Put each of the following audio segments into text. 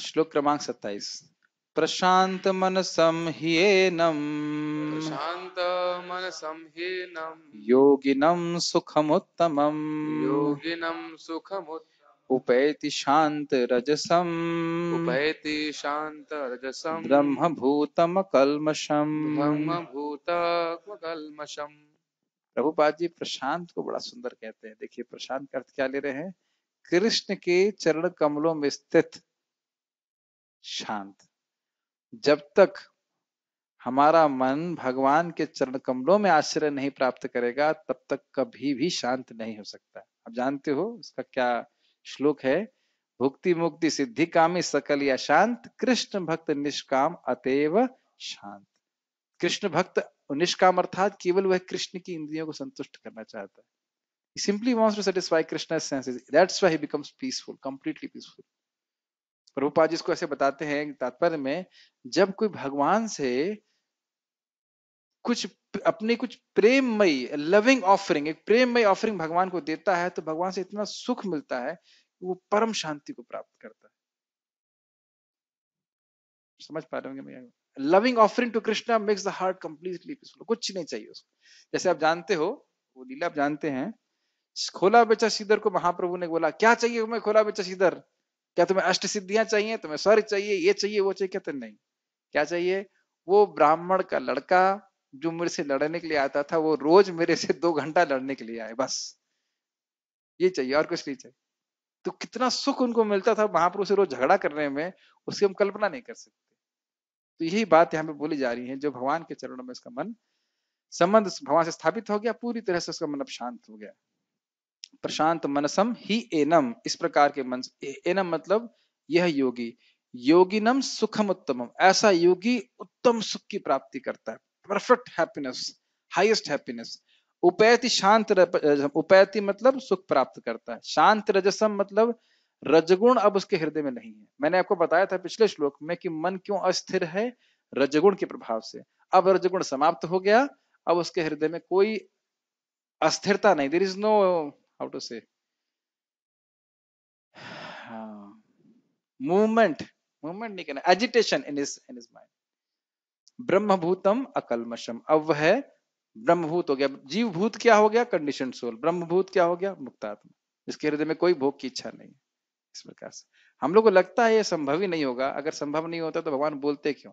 श्लोक क्रमांक सत्ताईस प्रशांत मन संहीनम प्रशांत मन संहीनम योगिनम सुखमुत्तमम योगिनम सुखमुत्तमम उपैति शांत रजसम उपैति शांत रजसम ब्रह्म भूतम कलमशम ब्रह्म भूत कलमशम प्रभुपाद जी प्रशांत को बड़ा सुंदर कहते हैं देखिए प्रशांत का अर्थ क्या ले रहे हैं कृष्ण के चरण कमलों में स्थित शांत जब तक हमारा मन भगवान के चरण कमलों में आश्रय नहीं प्राप्त करेगा तब तक कभी भी शांत नहीं हो सकता आप जानते हो इसका क्या श्लोक है भुक्ति मुक्ति सिद्धि कामी सकल या शांत कृष्ण भक्त निष्काम अतएव शांत कृष्ण भक्त निष्काम अर्थात केवल वह कृष्ण की इंद्रियों को संतुष्ट करना चाहता है simply wants to satisfy Krishna krishna's senses that's Rupa ji इसको ऐसे बताते हैं तात्पर्य में जब कोई भगवान से कुछ अपनी कुछ प्रेममयी लविंग ऑफरिंग एक प्रेममयी ऑफरिंग भगवान को देता है तो भगवान से इतना सुख मिलता है कि वो परम शांति को प्राप्त करता है समझ पा रहे होंगे मैं loving offering to Krishna makes the heart completely peaceful कुछ नहीं चाहिए उसको जैसे आप जानते हो वो लीला आप जानते हैं खोला बेचा सीधर को महाप्रभु ने बोला क्या चाहिए मैं खोला बेचा सीधर क्या तुम्हें अष्ट सिद्धियां चाहिए तुम्हें स्वर्ग चाहिए ये चाहिए वो चाहिए कहते नहीं क्या चाहिए वो ब्राह्मण का लड़का जो मेरे से लड़ने के लिए आता था वो रोज मेरे से दो घंटा लड़ने के लिए आए बस ये चाहिए और कुछ नहीं चाहिए तो कितना सुख उनको मिलता था महापुरुष से रोज झगड़ा करने में उसकी हम कल्पना नहीं कर सकते तो यही बात यहाँ पे बोली जा रही है जो भगवान के चरणों में उसका मन संबंध भगवान से स्थापित हो गया पूरी तरह से उसका मन अब शांत हो गया प्रशांत मनसम ही एनम इस प्रकार के मन एनम मतलब यह योगी योगिनम सुखम उत्तमम ऐसा योगी उत्तम सुख की प्राप्ति करता है परफेक्ट हैप्पीनेस हाईएस्ट हैप्पीनेस उपैति शांत उपैति मतलब सुख प्राप्त करता है शांत रजसम मतलब रजगुण अब उसके हृदय में नहीं है मैंने आपको बताया था पिछले श्लोक में कि मन क्यों अस्थिर है रजगुण के प्रभाव से अब रजगुण समाप्त हो गया अब उसके हृदय में कोई अस्थिरता नहीं there is no how to say movement movement नहीं कहना agitation in his in his mind ब्रह्मभूतम अकलमशम अब वह ब्रह्मभूत हो गया जीवभूत क्या हो गया कंडीशन सोल ब्रह्मभूत क्या हो गया मुक्तात्मा इसके हृदय में कोई भोग की इच्छा नहीं है इस प्रकार से हम लोग को लगता है ये संभव ही नहीं होगा अगर संभव नहीं होता तो भगवान बोलते क्यों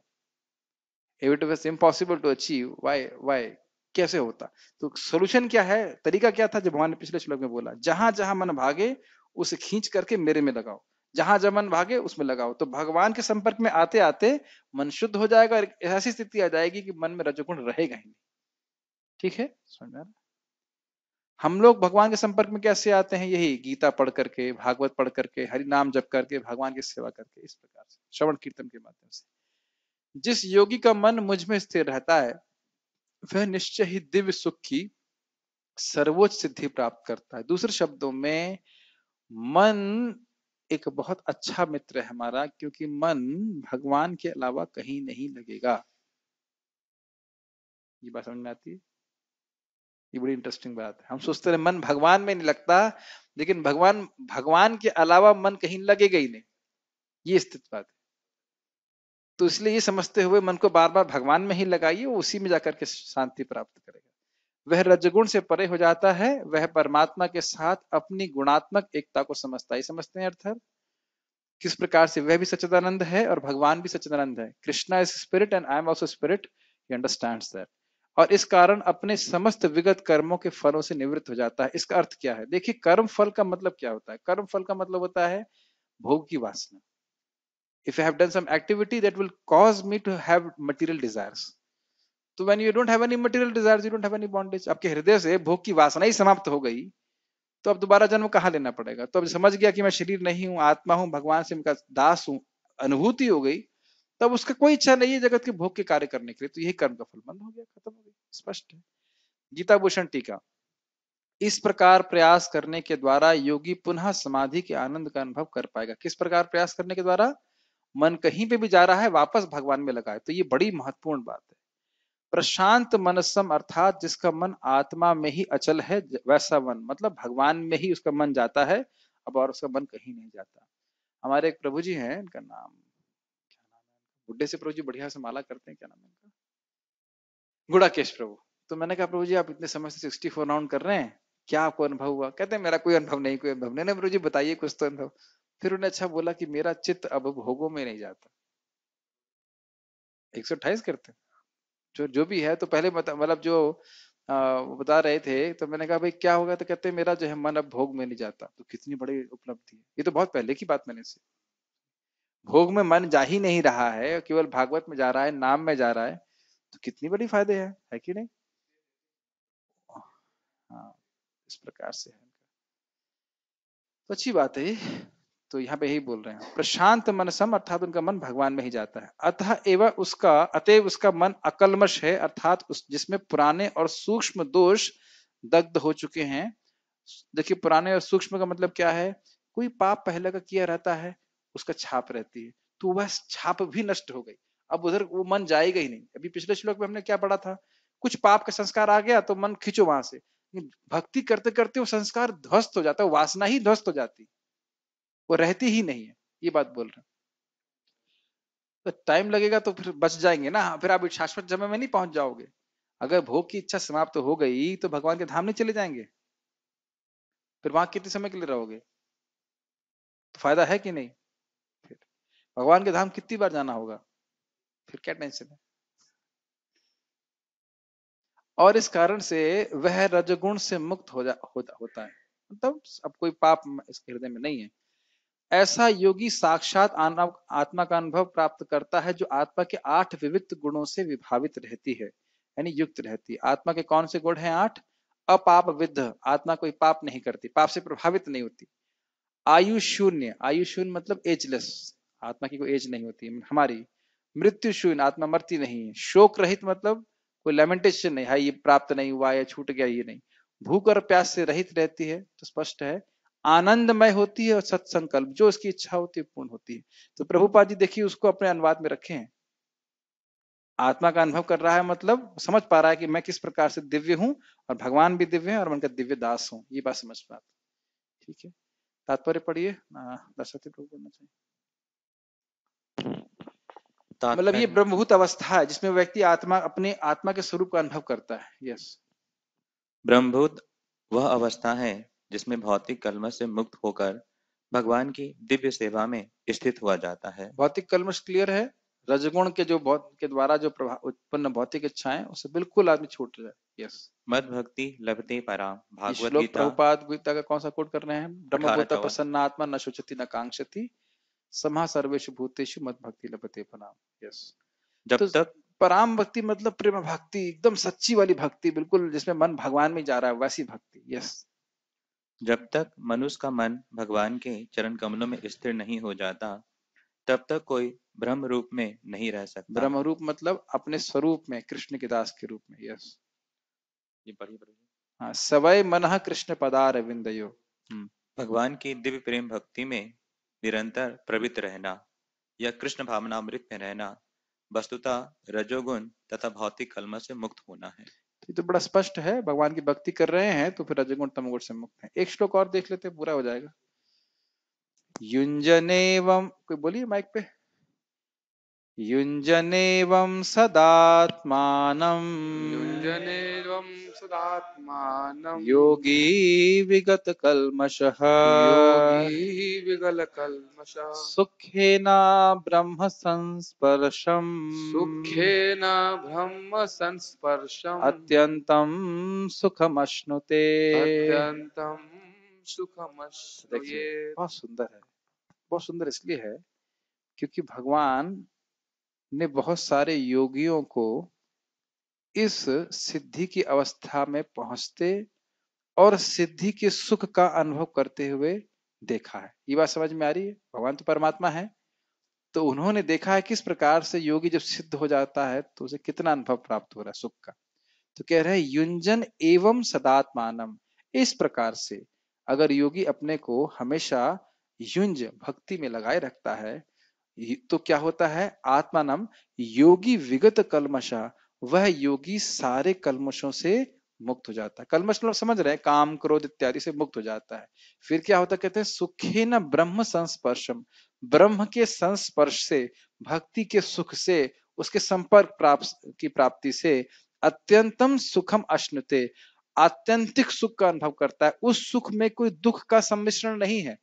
it was impossible to achieve why why कैसे होता तो सोल्यूशन क्या है तरीका क्या था जो भगवान ने पिछले श्लोक में बोला जहां जहां मन भागे उसे खींच करके मेरे में लगाओ जहां जहां मन भागे उसमें लगाओ तो भगवान के संपर्क में आते आते मन शुद्ध हो जाएगा और ऐसी स्थिति आ जाएगी कि मन में रजोगुण रहेगा ही नहीं ठीक है हम लोग भगवान के संपर्क में कैसे आते हैं यही गीता पढ़ करके भागवत पढ़ करके हरि नाम जप करके भगवान की सेवा करके इस प्रकार से श्रवण कीर्तन के माध्यम से जिस योगी का मन मुझ में स्थिर रहता है वह निश्चय ही दिव्य सुख की सर्वोच्च सिद्धि प्राप्त करता है दूसरे शब्दों में मन एक बहुत अच्छा मित्र है हमारा क्योंकि मन भगवान के अलावा कहीं नहीं लगेगा ये बात समझ में आती है ये बड़ी इंटरेस्टिंग बात है हम सोचते रहे मन भगवान में नहीं लगता लेकिन भगवान भगवान के अलावा मन कहीं लगेगा ही नहीं ये स्थित बात है तो इसलिए ये समझते हुए मन को बार बार भगवान में ही लगाइए उसी में जाकर के शांति प्राप्त करेगा वह रजगुण से परे हो जाता है वह परमात्मा के साथ अपनी गुणात्मक एकता को समझता ही समझते हैं अर्थर किस प्रकार से वह भी सचिदानंद है और भगवान भी सचिदानंद है Krishna is spirit and I am also spirit ही अंडरस्टैंड दैट और इस कारण अपने समस्त विगत कर्मों के फलों से निवृत्त हो जाता है इसका अर्थ क्या है देखिए कर्म फल का मतलब क्या होता है कर्म फल का मतलब होता है भोग की वासना if i have done some activity that will cause me to have material desires so तो when you don't have any material desires you don't have any bondage aapke hriday se bhog ki vasana hi samapt ho gayi तो अब दोबारा जन्म कहाँ लेना पड़ेगा तो अब समझ गया कि मैं शरीर नहीं हूँ आत्मा हूं भगवान से इनका दास हूँ अनुभूति हो गई तब उसका कोई इच्छा नहीं है जगत के भोग के कार्य करने के लिए तो यही कर्म का फल बंद हो गया खत्म हो गया स्पष्ट है गीता भूषण टीका इस प्रकार प्रयास करने के द्वारा योगी पुनः समाधि के आनंद का अनुभव कर पाएगा किस प्रकार प्रयास करने के द्वारा मन कहीं पे भी जा रहा है वापस भगवान में लगाए तो ये बड़ी महत्वपूर्ण बात है प्रशांत मनसम अर्थात जिसका मन आत्मा में ही अचल है वैसा मन मतलब भगवान में ही उसका मन जाता है अब और उसका मन कहीं नहीं जाता हमारे एक प्रभु जी है इनका नाम क्या नाम है बुढ़े से प्रभु जी बढ़िया से माला करते हैं क्या नाम है इनका गुड़ाकेश प्रभु तो मैंने कहा प्रभु जी आप इतने समय से सिक्सटी फोर राउंड कर रहे हैं क्या आपको अनुभव हुआ कहते हैं मेरा कोई अनुभव नहीं कोई अनुभव नहीं प्रभु जी बताइए कुछ तो अनुभव फिर उन्हें अच्छा बोला कि मेरा चित्त अब भोगों में नहीं जाता एक सौ करते जो जो भी है तो पहले मतलब जो आ, बता रहे थे तो मैंने कहा भाई क्या होगा तो कहते मेरा जो है मन अब भोग में नहीं जाता तो कितनी बड़ी उपलब्धि है ये तो बहुत पहले की बात मैंने से भोग में मन जा ही नहीं रहा है केवल भागवत में जा रहा है नाम में जा रहा है तो कितनी बड़ी फायदे है है कि नहीं हाँ इस प्रकार से है तो अच्छी बात है तो यहाँ पे यही बोल रहे हैं प्रशांत मनसम अर्थात उनका मन भगवान में ही जाता है अतः एवं उसका अतएव उसका मन अकलमश है अर्थात उस जिसमें पुराने और सूक्ष्म दोष दग्ध हो चुके हैं देखिए पुराने और सूक्ष्म का मतलब क्या है कोई पाप पहले का किया रहता है उसका छाप रहती है तो वह छाप भी नष्ट हो गई अब उधर वो मन जाएगा ही नहीं अभी पिछले श्लोक में हमने क्या पढ़ा था कुछ पाप का संस्कार आ गया तो मन खींचो वहां से भक्ति करते करते वो संस्कार ध्वस्त हो जाता है वासना ही ध्वस्त हो जाती वो रहती ही नहीं है ये बात बोल रहे तो टाइम लगेगा तो फिर बच जाएंगे ना फिर आप शाश्वत जमे में नहीं पहुंच जाओगे अगर भोग की इच्छा समाप्त तो हो गई तो भगवान के धाम नहीं चले जाएंगे फिर वहां कितने समय के लिए रहोगे तो फायदा है कि नहीं फिर भगवान के धाम कितनी बार जाना होगा फिर क्या टेंशन है और इस कारण से वह रजगुण से मुक्त हो जा हो, होता है मतलब अब कोई पाप इस हृदय में नहीं है ऐसा योगी साक्षात आत्मा का अनुभव प्राप्त करता है जो आत्मा के आठ विविध गुणों से विभावित रहती है यानी युक्त रहती है आत्मा के कौन से गुण हैं आठ अपाप विद्ध आत्मा कोई पाप नहीं करती पाप से प्रभावित नहीं होती आयु शून्य आयु शून्य मतलब एजलेस आत्मा की कोई एज नहीं होती हमारी मृत्यु शून्य आत्मा मरती नहीं है शोक रहित मतलब कोई लेमेंटेशन नहीं है हाँ, ये प्राप्त नहीं हुआ या छूट गया ये नहीं भूख और प्यास से रहित रहती है तो स्पष्ट है आनंदमय होती है और सत्संकल्प जो उसकी इच्छा होती है पूर्ण होती है तो प्रभुपाद जी देखिए उसको अपने अनुवाद में रखे हैं आत्मा का अनुभव कर रहा है मतलब समझ पा रहा है कि मैं किस प्रकार से दिव्य हूं और भगवान भी दिव्य है और मैं उनका दिव्य दास हूं ये बात समझ पा ठीक है तात्पर्य पढ़िए दर्शक प्रभु बोलना चाहिए मतलब ये ब्रह्मभूत अवस्था है जिसमें व्यक्ति आत्मा अपने आत्मा के स्वरूप का अनुभव करता है यस ब्रह्मभूत वह अवस्था है जिसमें भौतिक कलम से मुक्त होकर भगवान की दिव्य सेवा में स्थित हुआ जाता है भौतिक कलमश क्लियर है रजगुण के जो के द्वारा जो प्रभाव उत्पन्न भौतिक इच्छाएं उससे बिल्कुल आदमी छूट जाए यस मद भक्ति लभते पराम भागवत गीता प्रभुपाद गीता का कौन सा कोट कर रहे हैं ब्रह्मभूता प्रसन्न आत्मा न शोचती न कांक्षती समा सर्वेशु भूतेषु मद भक्ति लभते पराम यस जब तो तक पराम भक्ति मतलब प्रेम भक्ति एकदम सच्ची वाली भक्ति बिल्कुल जिसमें मन भगवान में जा रहा है वैसी भक्ति यस जब तक मनुष्य का मन भगवान के चरण कमलों में स्थिर नहीं हो जाता तब तक कोई ब्रह्म रूप में नहीं रह सकता ब्रह्म रूप मतलब अपने स्वरूप में कृष्ण के दास के रूप में यस ये बड़ी बड़ी हाँ सवय मन कृष्ण पदार विंदयो हम्म, भगवान की दिव्य प्रेम भक्ति में निरंतर प्रवृत्त रहना या कृष्ण भावनामृत में रहना वस्तुता रजोगुण तथा भौतिक कलम से मुक्त होना है तो ये तो बड़ा स्पष्ट है भगवान की भक्ति कर रहे हैं तो फिर रजगुण तमगुण से मुक्त है एक श्लोक और देख लेते पूरा हो जाएगा युंजन एवं कोई बोलिए माइक पे युञ्जनेवं सदात्मानम् युञ्जनेवं सदात्मानम् योगी विगतकल्मषः योगी विगलकल्मषः सुखेन ब्रह्मसंस्पर्शम् सुखेन ब्रह्मसंस्पर्शम् अत्यन्तं सुखमश्नुते अत्यन्तं सुखमश्नुते बहुत सुंदर है बहुत सुंदर इसलिए है क्योंकि भगवान ने बहुत सारे योगियों को इस सिद्धि की अवस्था में पहुंचते और सिद्धि के सुख का अनुभव करते हुए देखा है ये बात समझ में आ रही है भगवान तो परमात्मा है तो उन्होंने देखा है किस प्रकार से योगी जब सिद्ध हो जाता है तो उसे कितना अनुभव प्राप्त हो रहा है सुख का तो कह रहे हैं युंजन एवं सदात्मानम इस प्रकार से अगर योगी अपने को हमेशा युंज भक्ति में लगाए रखता है तो क्या होता है आत्मा योगी विगत कलमशा वह योगी सारे कलमशों से मुक्त हो जाता है कलमश लोग मतलब समझ रहे हैं काम क्रोध इत्यादि से मुक्त हो जाता है फिर क्या होता कहते हैं सुखे न ब्रह्म संस्पर्शम ब्रह्म के संस्पर्श से भक्ति के सुख से उसके संपर्क प्राप्त की प्राप्ति से अत्यंतम सुखम अश्नते आत्यंतिक सुख का अनुभव करता है उस सुख में कोई दुख का सम्मिश्रण नहीं है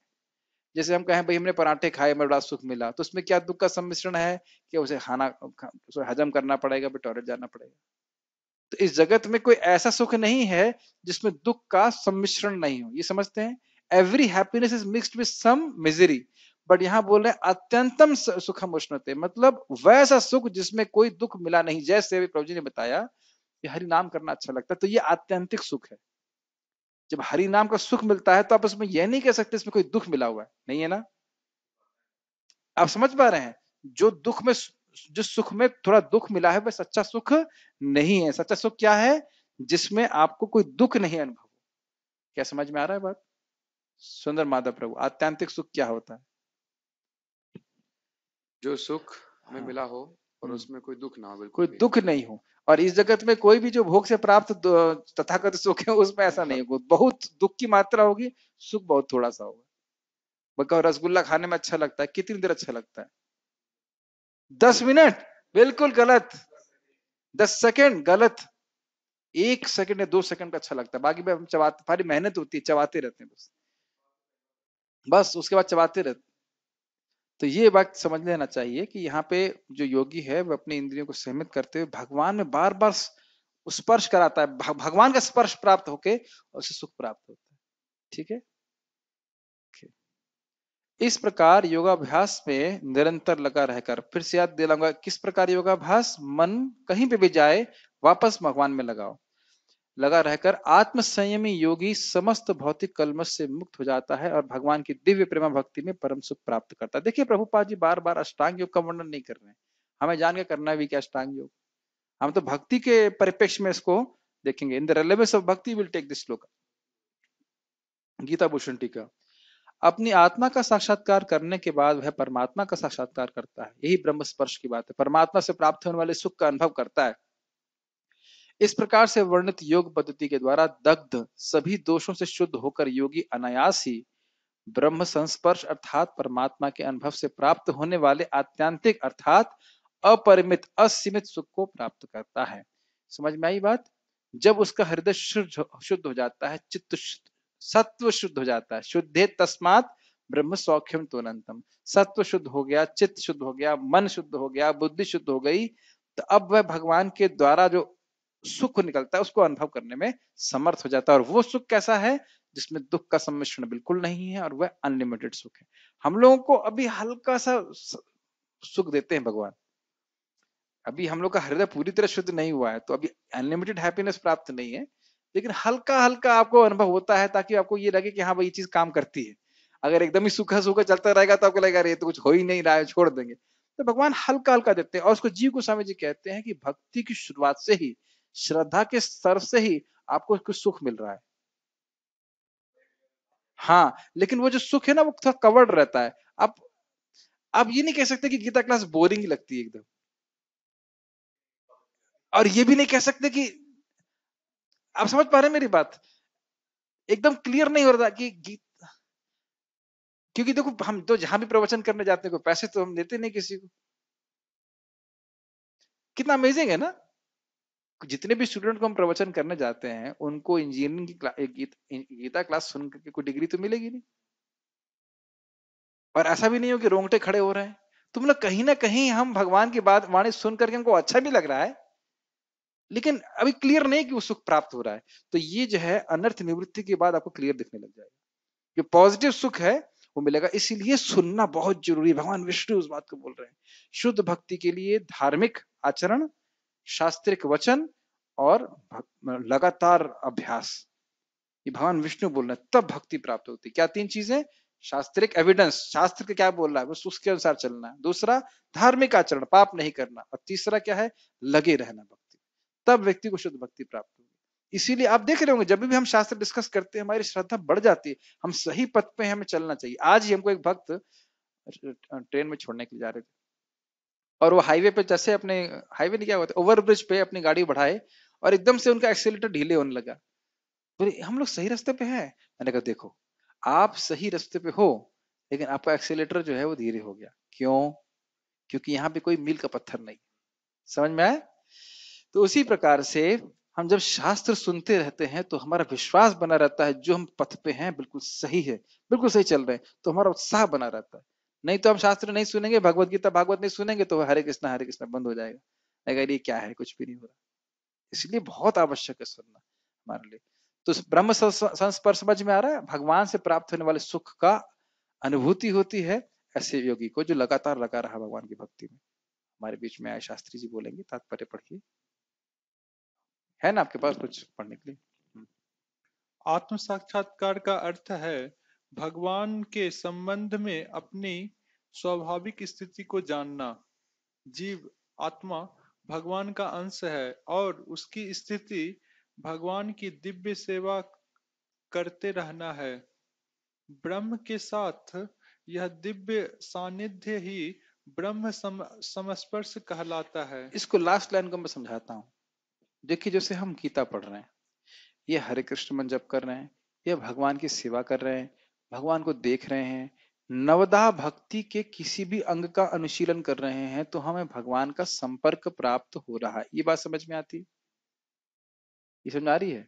जैसे हम कहें भाई हमने पराठे खाए हमें बड़ा सुख मिला तो उसमें क्या दुख का सम्मिश्रण है कि उसे खाना उसे हजम करना पड़ेगा भाई टॉयलेट जाना पड़ेगा तो इस जगत में कोई ऐसा सुख नहीं है जिसमें दुख का सम्मिश्रण नहीं हो ये समझते हैं every happiness is mixed with some misery but यहाँ बोल रहे हैं अत्यंतम सुखम उष्णते मतलब वैसा सुख जिसमें कोई दुख मिला नहीं जैसे प्रभु जी ने बताया कि हरि नाम करना अच्छा लगता है तो ये आत्यंतिक सुख है जब हरि नाम का सुख मिलता है तो आप इसमें यह नहीं कह सकते इसमें कोई दुख मिला हुआ है नहीं है ना आप समझ पा रहे हैं जो दुख में जो सुख में थोड़ा दुख मिला है वह सच्चा सुख नहीं है सच्चा सुख क्या है जिसमें आपको कोई दुख नहीं अनुभव क्या समझ में आ रहा है बात सुंदर माधव प्रभु आत्यांतिक सुख क्या होता है जो सुख में हाँ। मिला हो और हम्म। उसमें कोई दुख ना हो कोई दुख नहीं हो और इस जगत में कोई भी जो भोग से प्राप्त तथागत सुख है उसमें ऐसा नहीं होगा बहुत दुख की मात्रा होगी सुख बहुत थोड़ा सा होगा बका रसगुल्ला खाने में अच्छा लगता है कितनी देर अच्छा लगता है दस मिनट बिल्कुल गलत दस सेकंड गलत एक सेकंड या दो सेकंड का अच्छा लगता है बाकी हम चबाते हमारी मेहनत होती है चबाते रहते हैं बस बस उसके बाद चबाते रहते तो ये बात समझ लेना चाहिए कि यहाँ पे जो योगी है वह अपने इंद्रियों को सहमित करते हुए भगवान में बार बार स्पर्श कराता है भगवान का स्पर्श प्राप्त होके उसे सुख प्राप्त होता है ठीक है इस प्रकार योगाभ्यास में निरंतर लगा रहकर फिर से याद दिलाऊंगा किस प्रकार योगाभ्यास मन कहीं पे भी जाए वापस भगवान में लगाओ लगा रहकर आत्मसंयमी योगी समस्त भौतिक कलमश से मुक्त हो जाता है और भगवान की दिव्य प्रेमा भक्ति में परम सुख प्राप्त करता है देखिए प्रभुपाद जी बार बार अष्टांग योग का वर्णन नहीं कर रहे हैं हमें जान के करना भी क्या अष्टांग योग हम तो भक्ति के परिपेक्ष में इसको देखेंगे in the relevance of bhakti will take this shloka Gita Bhushan टीका अपनी आत्मा का साक्षात्कार करने के बाद वह परमात्मा का साक्षात्कार करता है यही ब्रह्म स्पर्श की बात है परमात्मा से प्राप्त होने वाले सुख का अनुभव करता है इस प्रकार से वर्णित योग पद्धति के द्वारा दग्ध सभी दोषों से शुद्ध होकर योगी अनायास ही ब्रह्म संस्पर्श अर्थात परमात्मा के अनुभव से प्राप्त होने वाले आत्यांतिक अर्थात अपरिमित असीमित सुख को प्राप्त करता है समझ में आई बात जब उसका हृदय शुद्ध शुद्ध हो जाता है चित्त शुद्ध सत्व शुद्ध हो जाता है शुद्धे तस्मात ब्रह्म सौख्यम तुरंतम सत्व शुद्ध हो गया चित्त शुद्ध हो गया मन शुद्ध हो गया बुद्धि शुद्ध हो गई तो अब वह भगवान के द्वारा जो सुख निकलता है उसको अनुभव करने में समर्थ हो जाता है और वो सुख कैसा है जिसमें दुख का सम्मिश्रण बिल्कुल नहीं है और वह अनलिमिटेड सुख है हम लोगों को अभी हल्का सा सुख देते हैं भगवान अभी हम लोग का हृदय पूरी तरह शुद्ध नहीं हुआ है तो अभी अनलिमिटेड हैप्पीनेस प्राप्त नहीं है लेकिन हल्का हल्का आपको अनुभव होता है ताकि आपको ये लगे कि हाँ भाई ये चीज काम करती है अगर एकदम ही सूखा सूखा चलता रहेगा तो आपको लगेगा अरे तो कुछ हो ही नहीं रहा है छोड़ देंगे तो भगवान हल्का हल्का देते हैं और उसको जीव गोस्वामी जी कहते हैं कि भक्ति की शुरुआत से ही श्रद्धा के स्तर से ही आपको कुछ सुख मिल रहा है हाँ लेकिन वो जो सुख है ना वो थोड़ा कवर्ड रहता है आप आप ये नहीं कह सकते कि गीता क्लास बोरिंग लगती है एकदम और ये भी नहीं कह सकते कि आप समझ पा रहे हैं मेरी बात एकदम क्लियर नहीं हो रहा कि गीता क्योंकि देखो हम तो जहां भी प्रवचन करने जाते हैं पैसे तो हम देते नहीं किसी को कितना अमेजिंग है ना जितने भी स्टूडेंट को हम प्रवचन करने जाते हैं उनको इंजीनियरिंग की क्ला, गीत, गीता क्लास सुन करके कोई डिग्री तो मिलेगी नहीं और ऐसा भी नहीं हो कि रोंगटे खड़े हो रहे हैं तुम लोग कहीं ना कहीं हम भगवान की बात वाणी सुन करके हमको अच्छा भी लग रहा है लेकिन अभी क्लियर नहीं कि वो सुख प्राप्त हो रहा है तो ये जो है अनर्थ निवृत्ति के बाद आपको क्लियर दिखने लग जाएगा जो पॉजिटिव सुख है वो मिलेगा इसीलिए सुनना बहुत जरूरी भगवान विष्णु उस बात को बोल रहे हैं शुद्ध भक्ति के लिए धार्मिक आचरण शास्त्रिक वचन और लगातार अभ्यास ये भगवान विष्णु बोल रहे हैं तब भक्ति प्राप्त होती है क्या तीन चीजें शास्त्रिक एविडेंस शास्त्र के क्या बोल रहा है बस उसके अनुसार चलना है दूसरा धार्मिक आचरण पाप नहीं करना और तीसरा क्या है लगे रहना भक्ति तब व्यक्ति को शुद्ध भक्ति प्राप्त होगी इसीलिए आप देख रहे होंगे जब भी हम शास्त्र डिस्कस करते हैं हमारी श्रद्धा बढ़ जाती है हम सही पथ पे हमें चलना चाहिए आज ही हमको एक भक्त ट्रेन में छोड़ने के लिए जा रहे थे और वो हाईवे पे जैसे अपने हाईवे नहीं क्या होता है ओवरब्रिज पे अपनी गाड़ी बढ़ाए और एकदम से उनका एक्सीटर ढीले होने लगा बोले हम लोग सही रास्ते पे है मैंने कहा देखो आप सही रास्ते पे हो लेकिन आपका एक्सीटर जो है वो धीरे हो गया क्यों क्योंकि यहाँ पे कोई मील का पत्थर नहीं समझ में आए तो उसी प्रकार से हम जब शास्त्र सुनते रहते हैं तो हमारा विश्वास बना रहता है जो हम पथ पे हैं बिल्कुल सही है बिल्कुल सही चल रहे हैं तो हमारा उत्साह बना रहता है नहीं तो हम शास्त्र नहीं सुनेंगे भगवत गीता भागवत नहीं सुनेंगे तो हरे कृष्णा हरे कृष्णा बंद हो जाएगा अगर ये क्या है कुछ भी नहीं हो रहा इसलिए बहुत आवश्यक है सुनना हमारे लिए तो ब्रह्म संस्पर्श समझ में आ रहा है भगवान से प्राप्त होने वाले सुख का अनुभूति होती है ऐसे योगी को जो लगातार लगा रहा भगवान की भक्ति में हमारे बीच में आए शास्त्री जी बोलेंगे तात्पर्य पढ़िए है ना आपके पास कुछ पढ़ने के लिए आत्म साक्षात्कार का अर्थ है भगवान के संबंध में अपनी स्वाभाविक स्थिति को जानना जीव आत्मा भगवान का अंश है और उसकी स्थिति भगवान की दिव्य सेवा करते रहना है ब्रह्म के साथ यह दिव्य सानिध्य ही ब्रह्म सम, समस्पर्श कहलाता है इसको लास्ट लाइन को मैं समझाता हूँ देखिए जैसे हम गीता पढ़ रहे हैं ये हरे कृष्ण मन जप कर रहे हैं ये भगवान की सेवा कर रहे हैं भगवान को देख रहे हैं नवदा भक्ति के किसी भी अंग का अनुशीलन कर रहे हैं तो हमें भगवान का संपर्क प्राप्त हो रहा है ये बात समझ में आती ये समझ आ रही है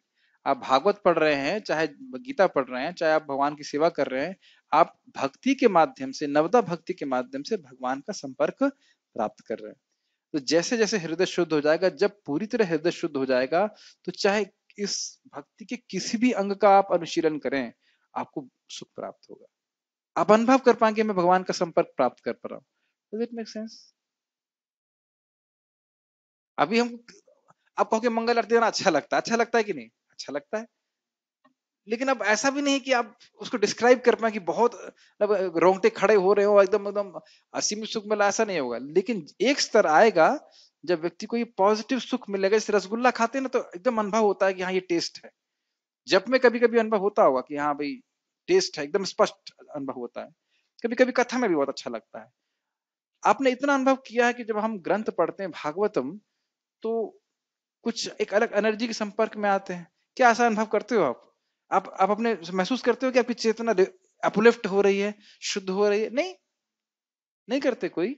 आप भागवत पढ़ रहे हैं चाहे गीता पढ़ रहे हैं चाहे आप भगवान की सेवा कर रहे हैं आप भक्ति के माध्यम से नवदा भक्ति के माध्यम से भगवान का संपर्क प्राप्त कर रहे हैं तो जैसे जैसे हृदय शुद्ध हो जाएगा जब पूरी तरह हृदय शुद्ध हो जाएगा तो चाहे इस भक्ति के किसी भी अंग का आप अनुशीलन करें आपको सुख प्राप्त होगा आप अनुभव कर पाएंगे मैं भगवान का संपर्क प्राप्त कर पा रहा हूं इट मेक सेंस अभी हम आप कहोगे मंगल आरती देना अच्छा लगता है अच्छा लगता है कि नहीं अच्छा लगता है लेकिन अब ऐसा भी नहीं कि आप उसको डिस्क्राइब कर पाए कि बहुत मतलब रोंगटे खड़े हो रहे हो एकदम एकदम असीमित सुख मिला ऐसा नहीं होगा लेकिन एक स्तर आएगा जब व्यक्ति को ये पॉजिटिव सुख मिलेगा जैसे रसगुल्ला खाते हैं ना तो एकदम अनुभव होता है कि हाँ ये टेस्ट है जब में कभी कभी अनुभव होता होगा कि हाँ भाई टेस्ट है एकदम स्पष्ट अनुभव होता है कभी कभी कथा में भी बहुत अच्छा लगता है आपने इतना अनुभव किया है कि जब हम ग्रंथ पढ़ते हैं भागवतम तो कुछ एक अलग एनर्जी के संपर्क में आते हैं क्या ऐसा अनुभव करते हो आप आप आप अपने महसूस करते हो कि आपकी चेतना अपलिफ्ट हो रही है शुद्ध हो रही है नहीं नहीं करते कोई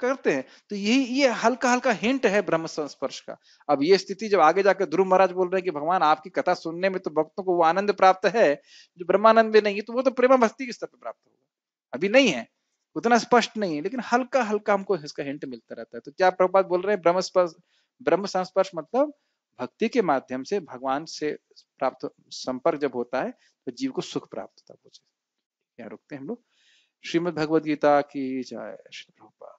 करते हैं तो यही ये हल्का हल्का हिंट है ब्रह्म संस्पर्श का अब ये स्थिति जब आगे जाकर ध्रुव महाराज बोल रहे हैं कि भगवान आपकी कथा सुनने में तो भक्तों को वो आनंद प्राप्त है जो ब्रह्मानंद में नहीं है तो वो तो प्रेमा भक्ति के स्तर पर प्राप्त होगा अभी नहीं है उतना स्पष्ट नहीं है लेकिन हल्का हल्का हमको इसका हिंट मिलता रहता है तो क्या प्रभुपात बोल रहे हैं ब्रह्म ब्रह्म संस्पर्श मतलब भक्ति के माध्यम से भगवान से प्राप्त संपर्क जब होता है तो जीव को सुख प्राप्त होता है यहाँ रुकते हैं हम लोग श्रीमद भगवद गीता की जय श्री प्रभुपाद